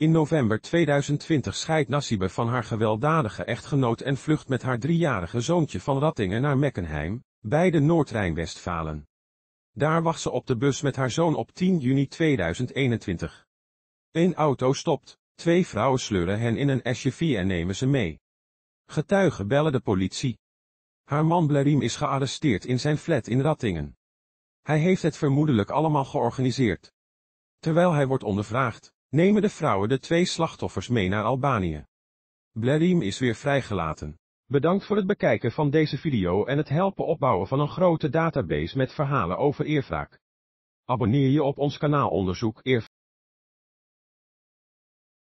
In november 2020 scheidt Nassibe van haar gewelddadige echtgenoot en vlucht met haar driejarige zoontje van Rattingen naar Meckenheim, beide Noord-Rijn-Westfalen. Daar wacht ze op de bus met haar zoon op 10 juni 2021. Een auto stopt, twee vrouwen sleuren hen in een SUV en nemen ze mee. Getuigen bellen de politie. Haar man Blarim is gearresteerd in zijn flat in Rattingen. Hij heeft het vermoedelijk allemaal georganiseerd. Terwijl hij wordt ondervraagd, nemen de vrouwen de twee slachtoffers mee naar Albanië. Blerim is weer vrijgelaten. Bedankt voor het bekijken van deze video en het helpen opbouwen van een grote database met verhalen over eerwraak. Abonneer je op ons kanaal Onderzoek Eer